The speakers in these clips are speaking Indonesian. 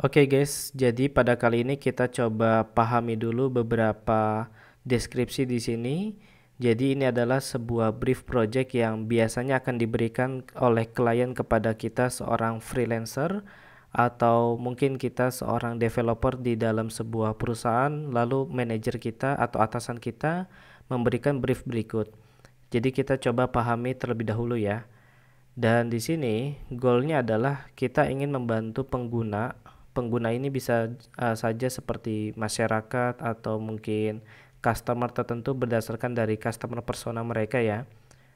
Oke okay guys, jadi pada kali ini kita coba pahami dulu beberapa deskripsi di sini. Jadi ini adalah sebuah brief project yang biasanya akan diberikan oleh klien kepada kita seorang freelancer atau mungkin kita seorang developer di dalam sebuah perusahaan lalu manajer kita atau atasan kita memberikan brief berikut. Jadi kita coba pahami terlebih dahulu ya. Dan di sini goalnya adalah kita ingin membantu pengguna pengguna ini bisa uh, saja seperti masyarakat atau mungkin customer tertentu berdasarkan dari customer persona mereka ya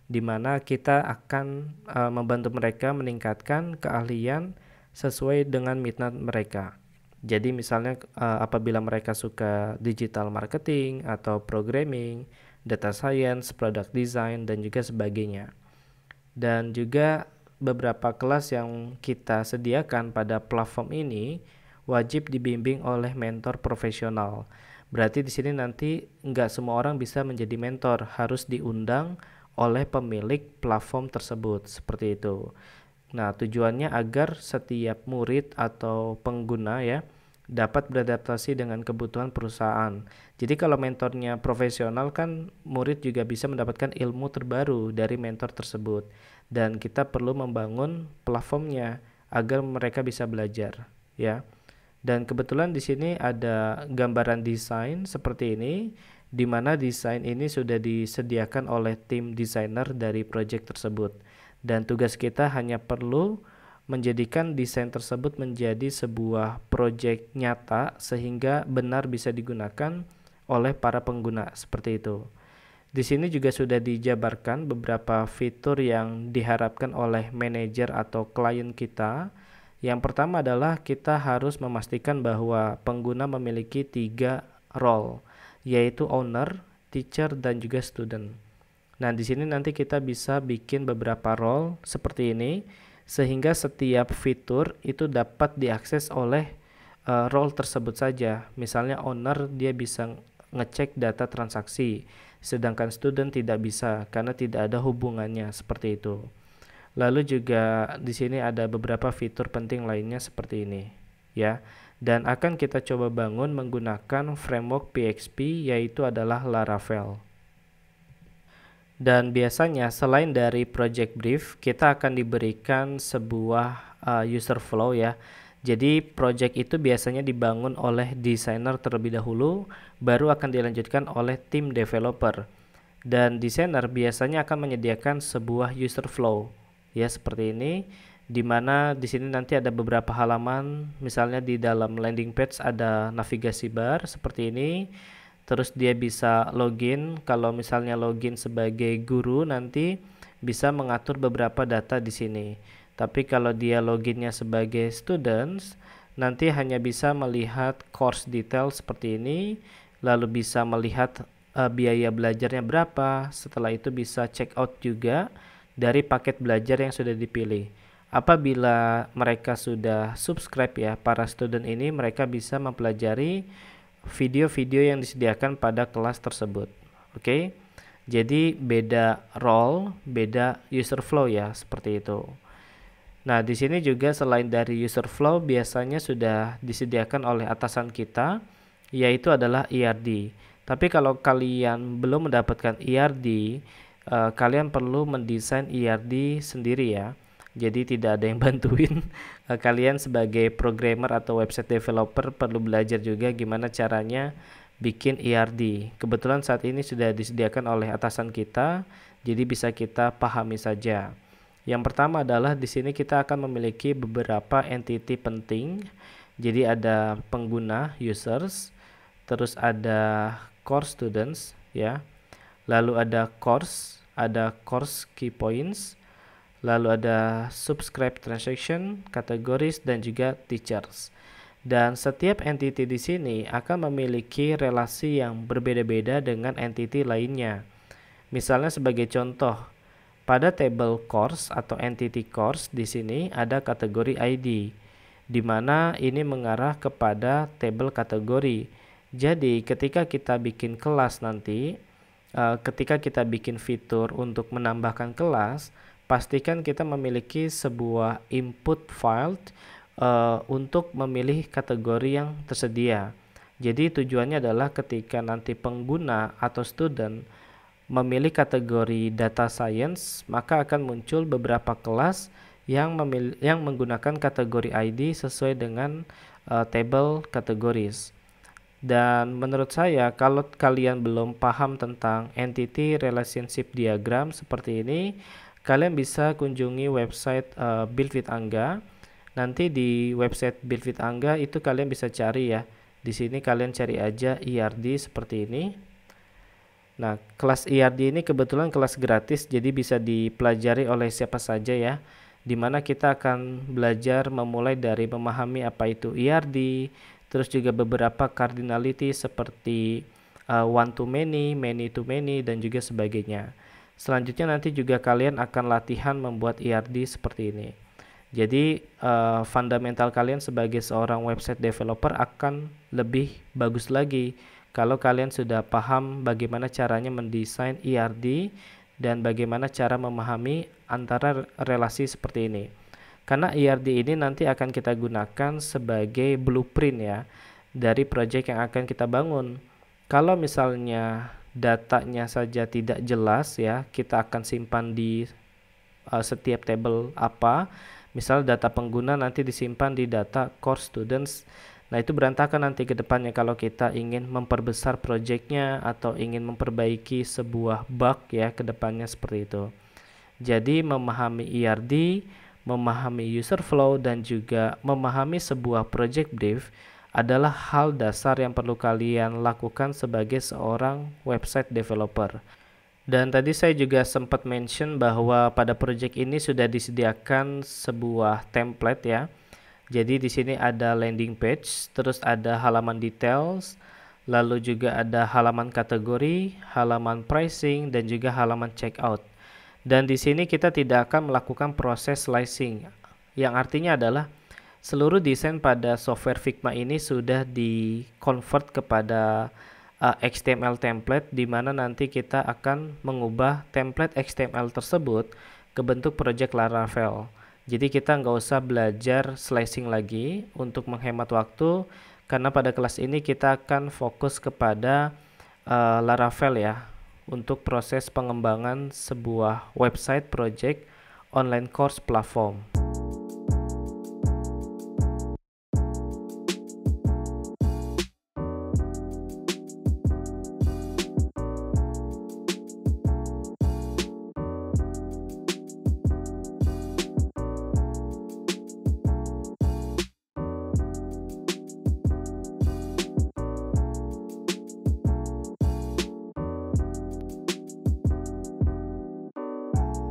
di mana kita akan uh, membantu mereka meningkatkan keahlian sesuai dengan minat mereka. Jadi misalnya uh, apabila mereka suka digital marketing atau programming, data science, product design dan juga sebagainya. Dan juga beberapa kelas yang kita sediakan pada platform ini wajib dibimbing oleh mentor profesional. Berarti di sini nanti nggak semua orang bisa menjadi mentor, harus diundang oleh pemilik platform tersebut seperti itu. Nah, tujuannya agar setiap murid atau pengguna ya dapat beradaptasi dengan kebutuhan perusahaan. Jadi kalau mentornya profesional kan murid juga bisa mendapatkan ilmu terbaru dari mentor tersebut dan kita perlu membangun platformnya agar mereka bisa belajar ya. Dan kebetulan di sini ada gambaran desain seperti ini di mana desain ini sudah disediakan oleh tim desainer dari project tersebut. Dan tugas kita hanya perlu menjadikan desain tersebut menjadi sebuah proyek nyata sehingga benar bisa digunakan oleh para pengguna seperti itu. Di sini juga sudah dijabarkan beberapa fitur yang diharapkan oleh manajer atau klien kita. Yang pertama adalah kita harus memastikan bahwa pengguna memiliki tiga role, yaitu owner, teacher, dan juga student. Nah, di sini nanti kita bisa bikin beberapa role seperti ini sehingga setiap fitur itu dapat diakses oleh uh, role tersebut saja. Misalnya owner dia bisa ngecek data transaksi, sedangkan student tidak bisa karena tidak ada hubungannya seperti itu. Lalu juga di sini ada beberapa fitur penting lainnya seperti ini, ya. Dan akan kita coba bangun menggunakan framework PHP yaitu adalah Laravel. Dan biasanya selain dari project brief, kita akan diberikan sebuah uh, user flow ya. Jadi project itu biasanya dibangun oleh desainer terlebih dahulu, baru akan dilanjutkan oleh tim developer. Dan desainer biasanya akan menyediakan sebuah user flow ya seperti ini di mana di sini nanti ada beberapa halaman misalnya di dalam landing page ada navigasi bar seperti ini terus dia bisa login kalau misalnya login sebagai guru nanti bisa mengatur beberapa data di sini tapi kalau dia loginnya sebagai students nanti hanya bisa melihat course detail seperti ini lalu bisa melihat uh, biaya belajarnya berapa setelah itu bisa check out juga dari paket belajar yang sudah dipilih apabila mereka sudah subscribe ya para student ini mereka bisa mempelajari video-video yang disediakan pada kelas tersebut. Oke. Okay? Jadi beda role, beda user flow ya, seperti itu. Nah, di sini juga selain dari user flow biasanya sudah disediakan oleh atasan kita yaitu adalah IRD. E Tapi kalau kalian belum mendapatkan IRD, e eh, kalian perlu mendesain IRD e sendiri ya jadi tidak ada yang bantuin eh, kalian sebagai programmer atau website developer perlu belajar juga gimana caranya bikin ERD kebetulan saat ini sudah disediakan oleh atasan kita jadi bisa kita pahami saja yang pertama adalah di sini kita akan memiliki beberapa entity penting jadi ada pengguna users terus ada core students ya lalu ada course ada course key points lalu ada subscribe transaction, categories, dan juga teachers. Dan setiap entity di sini akan memiliki relasi yang berbeda-beda dengan entity lainnya. Misalnya sebagai contoh, pada table course atau entity course di sini ada kategori ID, di mana ini mengarah kepada table kategori. Jadi ketika kita bikin kelas nanti, eh, ketika kita bikin fitur untuk menambahkan kelas, pastikan kita memiliki sebuah input file uh, untuk memilih kategori yang tersedia. Jadi tujuannya adalah ketika nanti pengguna atau student memilih kategori data science, maka akan muncul beberapa kelas yang memilih, yang menggunakan kategori ID sesuai dengan uh, table categories. Dan menurut saya kalau kalian belum paham tentang entity relationship diagram seperti ini, kalian bisa kunjungi website uh, eh, Build with Angga. Nanti di website Build with Angga itu kalian bisa cari ya. Di sini kalian cari aja IRD e seperti ini. Nah, kelas IRD e ini kebetulan kelas gratis jadi bisa dipelajari oleh siapa saja ya. di mana kita akan belajar memulai dari memahami apa itu IRD, e terus juga beberapa cardinality seperti uh, one to many, many to many dan juga sebagainya. Selanjutnya nanti juga kalian akan latihan membuat ERD seperti ini. Jadi uh, fundamental kalian sebagai seorang website developer akan lebih bagus lagi kalau kalian sudah paham bagaimana caranya mendesain ERD dan bagaimana cara memahami antara relasi seperti ini. Karena ERD ini nanti akan kita gunakan sebagai blueprint ya dari project yang akan kita bangun. Kalau misalnya datanya saja tidak jelas ya, kita akan simpan di uh, setiap tabel apa. Misal data pengguna nanti disimpan di data core students. Nah, itu berantakan nanti ke depannya kalau kita ingin memperbesar projectnya atau ingin memperbaiki sebuah bug ya ke depannya seperti itu. Jadi memahami ERD, memahami user flow dan juga memahami sebuah project brief adalah hal dasar yang perlu kalian lakukan sebagai seorang website developer. Dan tadi saya juga sempat mention bahwa pada project ini sudah disediakan sebuah template ya. Jadi di sini ada landing page, terus ada halaman details, lalu juga ada halaman kategori, halaman pricing, dan juga halaman checkout. Dan di sini kita tidak akan melakukan proses slicing, yang artinya adalah seluruh desain pada software Figma ini sudah di convert kepada uh, eh, XML template di mana nanti kita akan mengubah template XML tersebut ke bentuk project Laravel. Jadi kita nggak usah belajar slicing lagi untuk menghemat waktu karena pada kelas ini kita akan fokus kepada uh, Laravel ya untuk proses pengembangan sebuah website project online course platform.